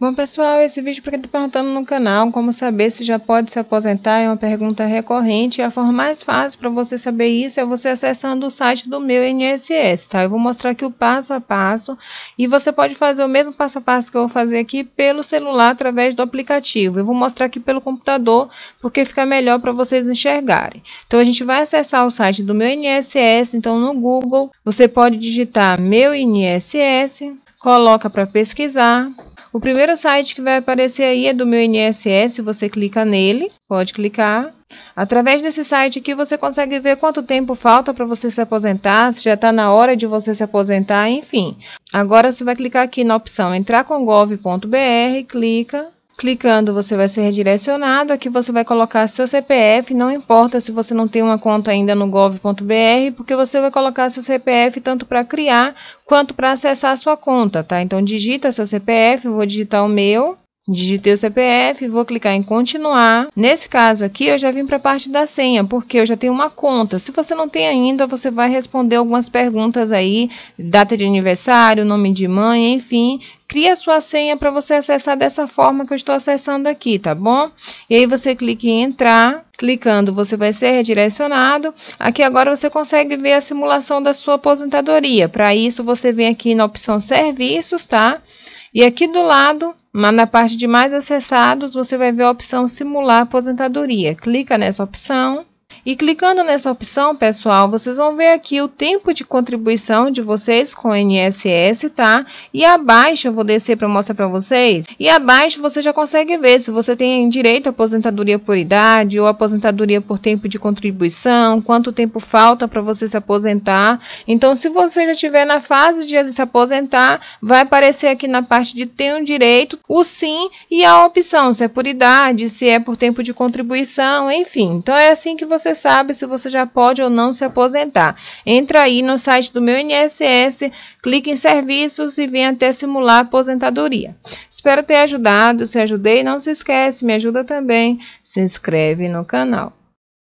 Bom pessoal, esse vídeo para quem está perguntando no canal como saber se já pode se aposentar é uma pergunta recorrente e a forma mais fácil para você saber isso é você acessando o site do meu INSS, tá? Eu vou mostrar aqui o passo a passo e você pode fazer o mesmo passo a passo que eu vou fazer aqui pelo celular através do aplicativo. Eu vou mostrar aqui pelo computador porque fica melhor para vocês enxergarem. Então a gente vai acessar o site do meu INSS, então no Google você pode digitar meu INSS, coloca para pesquisar o primeiro site que vai aparecer aí é do meu INSS, você clica nele, pode clicar. Através desse site aqui você consegue ver quanto tempo falta para você se aposentar, se já está na hora de você se aposentar, enfim. Agora você vai clicar aqui na opção entrar com gov.br, clica Clicando, você vai ser redirecionado. Aqui você vai colocar seu CPF, não importa se você não tem uma conta ainda no gov.br, porque você vai colocar seu CPF tanto para criar quanto para acessar a sua conta, tá? Então digita seu CPF, vou digitar o meu. Digitei o CPF, vou clicar em continuar. Nesse caso aqui, eu já vim para a parte da senha, porque eu já tenho uma conta. Se você não tem ainda, você vai responder algumas perguntas aí, data de aniversário, nome de mãe, enfim, cria sua senha para você acessar dessa forma que eu estou acessando aqui, tá bom? E aí você clica em entrar, clicando você vai ser redirecionado. Aqui agora você consegue ver a simulação da sua aposentadoria. Para isso você vem aqui na opção serviços, tá? E aqui do lado, na parte de mais acessados, você vai ver a opção simular aposentadoria. Clica nessa opção e clicando nessa opção, pessoal, vocês vão ver aqui o tempo de contribuição de vocês com o INSS, tá? E abaixo, eu vou descer para mostrar para vocês. E abaixo você já consegue ver se você tem direito à aposentadoria por idade ou aposentadoria por tempo de contribuição, quanto tempo falta para você se aposentar. Então, se você já estiver na fase de se aposentar, vai aparecer aqui na parte de ter um direito, o sim e a opção, se é por idade, se é por tempo de contribuição, enfim. Então, é assim que você sabe se você já pode ou não se aposentar. Entra aí no site do meu INSS, clique em serviços e venha até simular aposentadoria. Espero ter ajudado, se ajudei, não se esquece, me ajuda também, se inscreve no canal.